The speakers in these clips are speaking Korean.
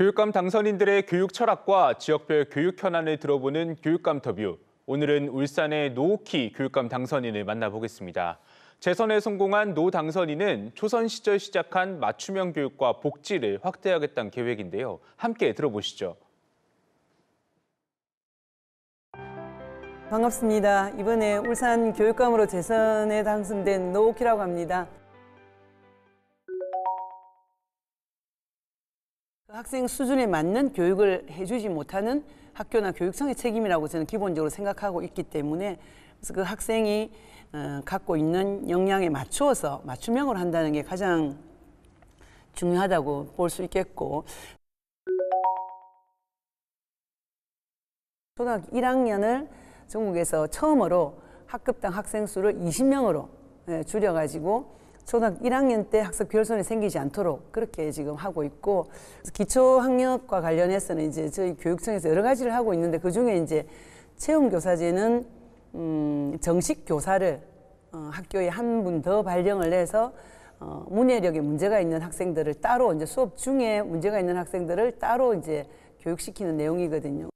교육감 당선인들의 교육 철학과 지역별 교육 현안을 들어보는 교육감 터뷰. 오늘은 울산의 노오키 교육감 당선인을 만나보겠습니다. 재선에 성공한 노 당선인은 초선 시절 시작한 맞춤형 교육과 복지를 확대하겠다는 계획인데요. 함께 들어보시죠. 반갑습니다. 이번에 울산 교육감으로 재선에 당선된 노오키라고 합니다. 그 학생 수준에 맞는 교육을 해주지 못하는 학교나 교육청의 책임이라고 저는 기본적으로 생각하고 있기 때문에 그래서 그 학생이 어, 갖고 있는 역량에 맞추어서 맞춤형을 한다는 게 가장 중요하다고 볼 수 있겠고 초등학교 1학년을 전국에서 처음으로 학급당 학생 수를 20명으로 예, 줄여가지고 초등학교 1학년 때 학습 결손이 생기지 않도록 그렇게 지금 하고 있고 기초 학력과 관련해서는 이제 저희 교육청에서 여러 가지를 하고 있는데 그 중에 이제 체험 교사제는 음, 정식 교사를 어, 학교에 한 분 더 발령을 해서 어, 문해력에 문제가 있는 학생들을 따로 이제 수업 중에 문제가 있는 학생들을 따로 이제 교육시키는 내용이거든요.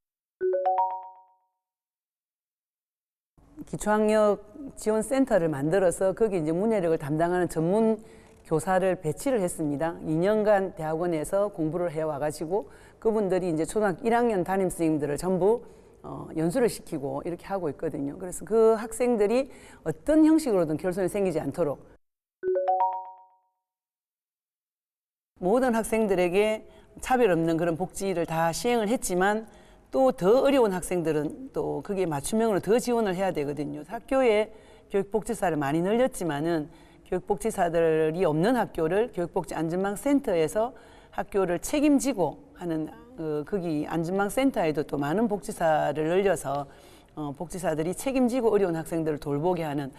기초학력 지원센터를 만들어서 거기 이제 문해력을 담당하는 전문 교사를 배치를 했습니다. 2년간 대학원에서 공부를 해와가지고 그분들이 이제 초등학교 1학년 담임 선생님들을 전부 어, 연수를 시키고 이렇게 하고 있거든요. 그래서 그 학생들이 어떤 형식으로든 결손이 생기지 않도록 모든 학생들에게 차별 없는 그런 복지를 다 시행을 했지만 또더 어려운 학생들은 또 그게 맞춤형으로 더 지원을 해야 되거든요. 학교에 교육복지사를 많이 늘렸지만은 교육복지사들이 없는 학교를 교육복지 안전망 센터에서 학교를 책임지고 하는 그 거기 안전망 센터에도 또 많은 복지사를 늘려서 어, 복지사들이 책임지고 어려운 학생들을 돌보게 하는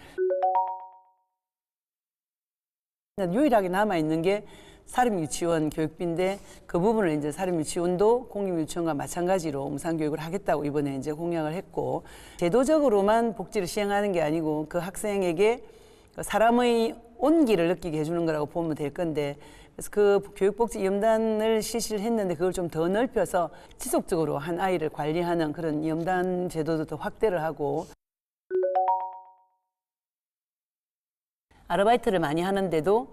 유일하게 남아 있는 게 사립유치원 교육비인데 그 부분을 이제 사립유치원도 공립유치원과 마찬가지로 무상교육을 하겠다고 이번에 이제 공약을 했고 제도적으로만 복지를 시행하는 게 아니고 그 학생에게 그 사람의 온기를 느끼게 해주는 거라고 보면 될 건데 그래서 그 교육복지 염단을 실시를 했는데 그걸 좀 더 넓혀서 지속적으로 한 아이를 관리하는 그런 염단 제도도 더 확대를 하고 아르바이트를 많이 하는데도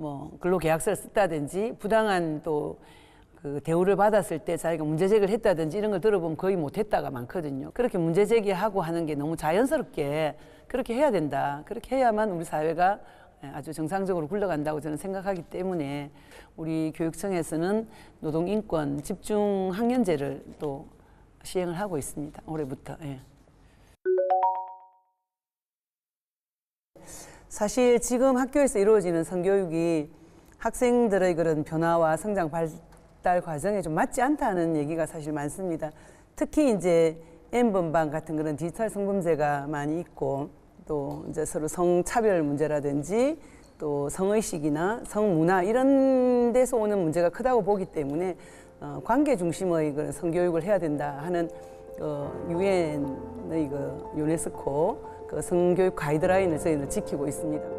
뭐 근로계약서를 썼다든지 부당한 또 그 대우를 받았을 때 자기가 문제 제기를 했다든지 이런 걸 들어보면 거의 못했다가 많거든요. 그렇게 문제 제기하고 하는 게 너무 자연스럽게 그렇게 해야 된다. 그렇게 해야만 우리 사회가 예, 아주 정상적으로 굴러간다고 저는 생각하기 때문에 우리 교육청에서는 노동인권 집중학년제를 또 시행을 하고 있습니다. 올해부터. 예. 사실 지금 학교에서 이루어지는 성교육이 학생들의 그런 변화와 성장 발달 과정에 좀 맞지 않다는 얘기가 사실 많습니다. 특히 이제 N번방 같은 그런 디지털 성범죄가 많이 있고 또 이제 서로 성차별 문제라든지 또 성의식이나 성문화 이런 데서 오는 문제가 크다고 보기 때문에 어, 관계 중심의 그런 성교육을 해야 된다 하는 어, 유엔 너희 네, 그 유네스코 그 성교육 가이드라인에서 지키고 있습니다.